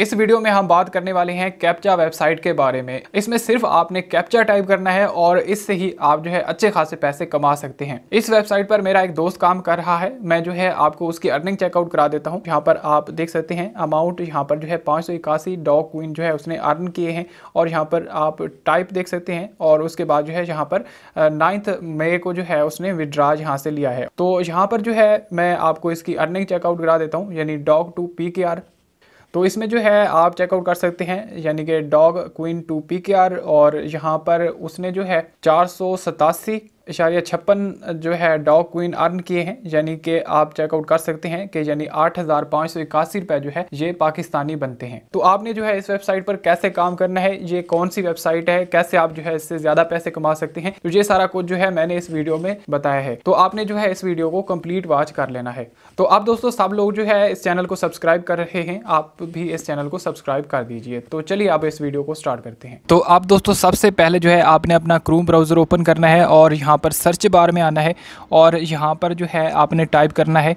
इस वीडियो में हम बात करने वाले हैं कैप्चा वेबसाइट के बारे में इसमें सिर्फ आपने कैप्चा टाइप करना है और इससे ही आप जो है अच्छे खासे पैसे कमा सकते हैं इस वेबसाइट पर मेरा एक दोस्त काम कर रहा है मैं जो है आपको उसकी अर्निंग चेकआउट करा देता हूँ यहाँ पर आप देख सकते हैं अमाउंट यहाँ पर जो है पाँच सौ इक्यासी डॉग क्वीन जो है उसने अर्न किए हैं और यहाँ पर आप टाइप देख सकते हैं और उसके बाद जो है यहाँ पर नाइन्थ मई को जो है उसने विड्राज यहाँ से लिया है तो यहाँ पर जो है मैं आपको इसकी अर्निंग चेकआउट करा देता हूँ यानी dog two P K R तो इसमें जो है आप चेकआउट कर सकते हैं यानी कि डॉग क्वीन टू पी और यहाँ पर उसने जो है चार इशारिया छप्पन जो है डॉग क्वीन अर्न किए हैं यानी कि आप चेकआउट कर सकते हैं कि यानी आठ हज़ार पाँच सौ इक्यासी रुपए जो है ये पाकिस्तानी बनते हैं तो आपने जो है इस वेबसाइट पर कैसे काम करना है ये कौन सी वेबसाइट है कैसे आप जो है इससे ज़्यादा पैसे कमा सकते हैं तो ये सारा कुछ जो है मैंने इस वीडियो में बताया है तो आपने जो है इस वीडियो को कम्प्लीट वॉच कर लेना है तो आप दोस्तों सब लोग जो है इस चैनल को सब्सक्राइब कर रहे हैं आप भी इस चैनल को सब्सक्राइब कर दीजिए तो चलिए आप इस वीडियो को स्टार्ट करते हैं तो आप दोस्तों सबसे पहले जो है आपने अपना क्रूम ब्राउजर ओपन करना है और यहाँ पर सर्च बार में आना है और यहाँ पर जो है आपने टाइप करना है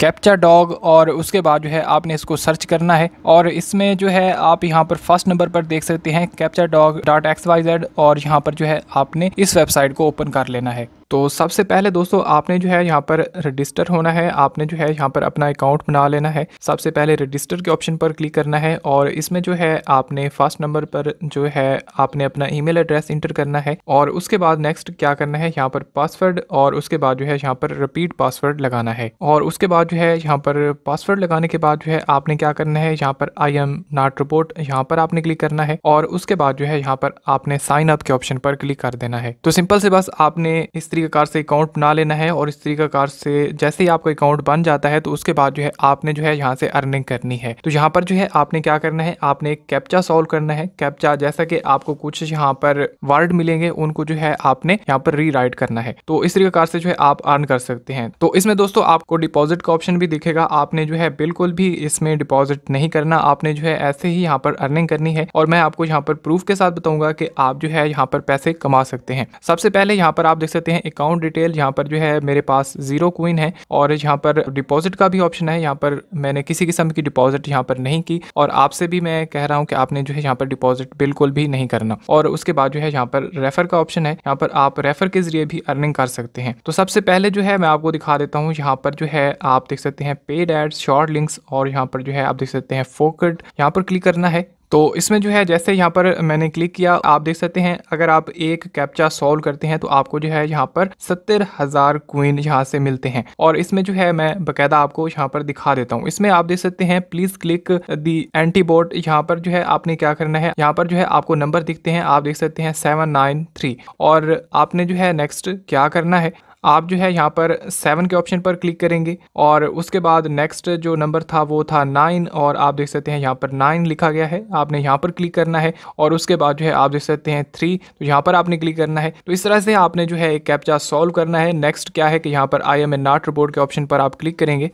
कैप्चा डॉग और उसके बाद जो है आपने इसको सर्च करना है और इसमें जो है आप यहाँ पर फर्स्ट नंबर पर देख सकते हैं captcha dog dot X Y Z और यहाँ पर जो है आपने इस वेबसाइट को ओपन कर लेना है तो सबसे पहले दोस्तों आपने जो है यहाँ पर रजिस्टर होना है आपने जो है यहाँ पर अपना अकाउंट बना लेना है सबसे पहले रजिस्टर के ऑप्शन पर क्लिक करना है और इसमें जो है आपने फर्स्ट नंबर पर जो है आपने अपना ईमेल एड्रेस इंटर करना है और उसके बाद नेक्स्ट क्या करना है यहाँ पर पासवर्ड और उसके बाद जो है यहाँ पर रिपीट पासवर्ड लगाना है और उसके बाद जो है यहाँ पर पासवर्ड लगाने के बाद जो है आपने क्या करना है यहाँ पर आई एम नॉट रिपोर्ट यहाँ पर आपने क्लिक करना है और उसके बाद जो है यहाँ पर आपने साइन अप के ऑप्शन पर क्लिक कर देना है तो सिंपल से बस आपने इस तरीके तरीका कार से अकाउंट बना लेना है और इस तरीका कार से जैसे ही आपका अकाउंट बन जाता है तो उसके बाद जो है आपने जो है यहाँ से अर्निंग करनी है तो यहाँ पर जो है आपने क्या करना है आपने कैप्चा सॉल्व करना है कैप्चा जैसा कि आपको कुछ यहाँ पर वर्ड मिलेंगे उनको जो है आपने यहाँ पर राइट करना है तो इस तरीका कार से जो है आप अर्न कर सकते हैं तो इसमें दोस्तों आपको डिपॉजिट का ऑप्शन भी दिखेगा आपने जो है बिल्कुल भी इसमें डिपॉजिट नहीं करना आपने जो है ऐसे ही यहाँ पर अर्निंग करनी है और मैं आपको यहाँ पर प्रूफ के साथ बताऊंगा कि आप जो है यहाँ पर पैसे कमा सकते हैं सबसे पहले यहाँ पर आप देख सकते हैं अकाउंट डिटेल यहाँ पर जो है मेरे पास जीरो क्वीन है और यहाँ पर डिपॉजिट का भी ऑप्शन है यहाँ पर मैंने किसी किस्म की डिपॉजिट यहाँ पर नहीं की और आपसे भी मैं कह रहा हूँ कि आपने जो है यहाँ पर डिपॉजिट बिल्कुल भी नहीं करना और उसके बाद जो है यहाँ पर रेफर का ऑप्शन है यहाँ पर आप रेफर के जरिए भी अर्निंग कर सकते हैं तो सबसे पहले जो है मैं आपको दिखा देता हूँ यहाँ पर जो है आप देख सकते हैं पेड एड्स शॉर्ट लिंक्स और यहाँ पर जो है आप देख सकते हैं फोकट यहाँ पर क्लिक करना है तो इसमें जो है जैसे यहाँ पर मैंने क्लिक किया आप देख सकते हैं अगर आप एक कैप्चा सॉल्व करते हैं तो आपको जो है यहाँ पर सत्तर हज़ार क्वीन यहाँ से मिलते हैं और इसमें जो है मैं बकायदा आपको यहाँ पर दिखा देता हूँ इसमें आप देख सकते हैं प्लीज़ क्लिक दी एंटीबोट यहाँ पर जो है आपने क्या करना है यहाँ पर जो है आपको नंबर दिखते हैं आप देख सकते हैं सेवन नाइन थ्री और आपने जो है नेक्स्ट क्या करना है आप जो है यहाँ पर सेवन के ऑप्शन पर क्लिक करेंगे और उसके बाद नेक्स्ट जो नंबर था वो था नाइन और आप देख सकते हैं यहाँ पर नाइन लिखा गया है आपने यहाँ पर क्लिक करना है और उसके बाद जो है आप देख सकते हैं थ्री तो यहाँ पर आपने क्लिक करना है तो इस तरह से आपने जो है एक कैप्चा सॉल्व करना है नेक्स्ट क्या है कि यहाँ पर I am a not report के ऑप्शन पर आप क्लिक करेंगे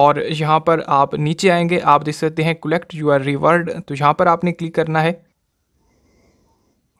और यहाँ पर आप नीचे आएंगे आप देख सकते हैं कलेक्ट यूर रिवर्ड तो यहाँ पर आपने क्लिक करना है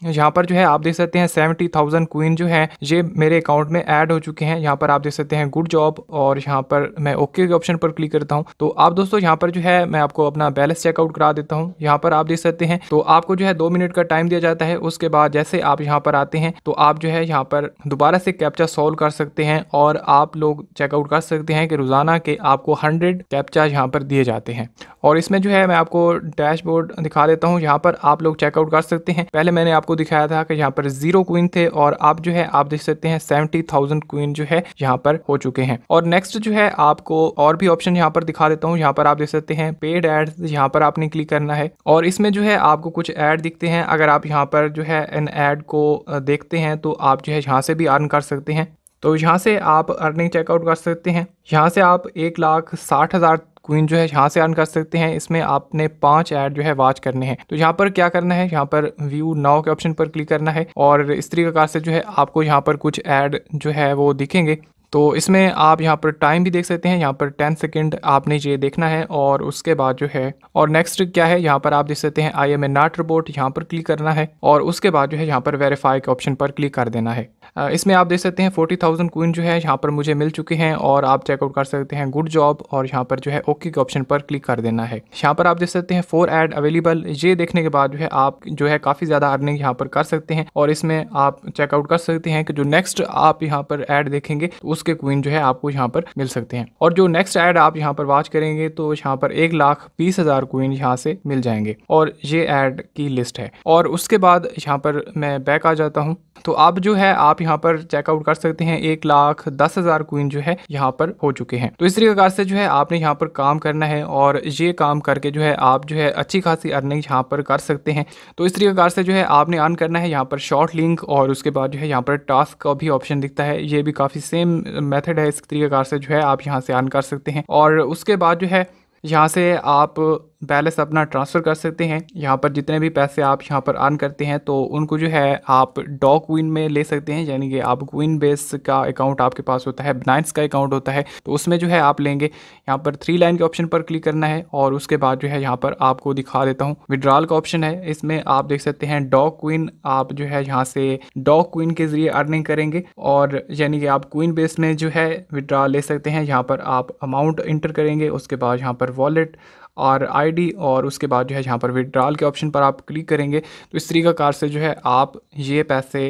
यहाँ पर जो है आप देख सकते हैं सेवेंटी थाउजेंड क्वीन जो है ये मेरे अकाउंट में ऐड हो चुके हैं यहाँ पर आप देख सकते हैं गुड जॉब और यहाँ पर मैं ओके के ऑप्शन पर क्लिक करता हूँ तो आप दोस्तों यहाँ पर जो है मैं आपको अपना बैलेंस चेकआउट करा देता हूँ यहाँ पर आप देख सकते हैं तो आपको जो है दो मिनट का टाइम दिया जाता है उसके बाद जैसे आप यहाँ पर आते हैं तो आप जो है यहाँ पर दोबारा से कैप्चा सॉल्व कर सकते हैं और आप लोग चेकआउट कर सकते हैं कि रोजाना के आपको हंड्रेड कैप्चा यहाँ पर दिए जाते हैं और इसमें जो है मैं आपको डैशबोर्ड दिखा देता हूँ यहाँ पर आप लोग चेकआउट कर सकते हैं पहले मैंने आपको दिखाया था कि यहाँ पर जीरो क्वीन थे और आप जो है आप देख सकते हैं सेवेंटी थाउजेंड क्वीन जो है यहाँ पर हो चुके हैं और नेक्स्ट जो है आपको और भी ऑप्शन यहाँ पर दिखा देता हूँ यहाँ पर आप देख सकते हैं पेड एड यहाँ पर आपने क्लिक करना है और इसमें जो है आपको कुछ एड दिखते हैं अगर आप यहाँ पर जो है इन एड को देखते हैं तो आप जो है यहाँ से भी अर्न कर सकते हैं तो यहाँ से आप अर्निंग चेकआउट कर सकते हैं यहाँ से आप एक लाख साठ हज़ार क्वीन जो है यहाँ से अर्न कर सकते हैं इसमें आपने पांच ऐड जो है वॉच करने हैं तो यहाँ पर क्या करना है यहाँ पर व्यू नाव के ऑप्शन पर क्लिक करना है और इस तरीके का से जो है आपको यहाँ पर कुछ ऐड जो है वो दिखेंगे तो इसमें आप यहाँ पर टाइम भी देख सकते हैं यहाँ पर टेन सेकेंड आपने ये देखना है और उसके बाद जो है और नेक्स्ट क्या है यहाँ पर आप देख सकते हैं आई एम ए नाट रिपोर्ट यहाँ पर क्लिक करना है और उसके बाद जो है यहाँ पर वेरीफाई के ऑप्शन पर क्लिक कर देना है इसमें आप देख सकते हैं फोर्टी थाउजेंड कोइन जो है यहाँ पर मुझे मिल चुके हैं और आप चेकआउट कर सकते हैं गुड जॉब और यहाँ पर जो है ओके के ऑप्शन पर क्लिक कर देना है यहाँ पर आप देख सकते हैं फोर एड अवेलेबल ये देखने के बाद जो है आप जो है काफ़ी ज़्यादा अर्निंग यहाँ पर कर सकते हैं और इसमें आप चेकआउट कर सकते हैं कि जो नेक्स्ट आप यहाँ पर ऐड देखेंगे तो उसके क्वीन जो है आपको यहाँ पर मिल सकते हैं और जो नेक्स्ट ऐड आप यहाँ पर वॉच करेंगे तो यहाँ पर एक लाख बीस हज़ार क्वीन यहाँ से मिल जाएंगे और ये ऐड की लिस्ट है और उसके बाद यहाँ पर मैं बैक आ जाता हूँ तो अब जो है आप यहाँ पर चेकआउट कर सकते हैं एक लाख दस हज़ार क्वीन जो है यहाँ पर हो चुके हैं तो इस तरीके से जो है आपने यहाँ पर काम करना है और ये काम करके जो है आप जो है अच्छी खासी अर्निंग यहाँ पर कर सकते हैं तो इस तरीके से जो है आपने अर्न करना है यहाँ पर शॉर्ट लिंक और उसके बाद जो है यहाँ पर टास्क का भी ऑप्शन दिखता है ये भी काफ़ी सेम मेथड है इस तरीके से जो है आप यहाँ से अर्न कर सकते हैं और उसके बाद जो है यहाँ से आप बैलेंस अपना ट्रांसफ़र कर सकते हैं यहाँ पर जितने भी पैसे आप यहाँ पर अर्न करते हैं तो उनको जो है आप डॉ क्विन में ले सकते हैं यानी कि आप क्विन बेस का अकाउंट आपके पास होता है बनाइंस का अकाउंट होता है तो उसमें जो है आप लेंगे यहाँ पर थ्री लाइन के ऑप्शन पर क्लिक करना है और उसके बाद जो है यहाँ पर आपको दिखा देता हूँ विड्रॉल का ऑप्शन है इसमें आप देख सकते हैं डॉ क्वीन आप जो है यहाँ से डॉ क्विन के जरिए अर्निंग करेंगे और यानी कि आप क्विन बेस में जो है विड्रॉल ले सकते हैं यहाँ पर आप अमाउंट इंटर करेंगे उसके बाद यहाँ पर वॉलेट और आई आईडी और उसके बाद जो है यहाँ पर विड्रॉल के ऑप्शन पर आप क्लिक करेंगे तो इस तरीका कार से जो है आप ये पैसे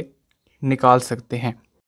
निकाल सकते हैं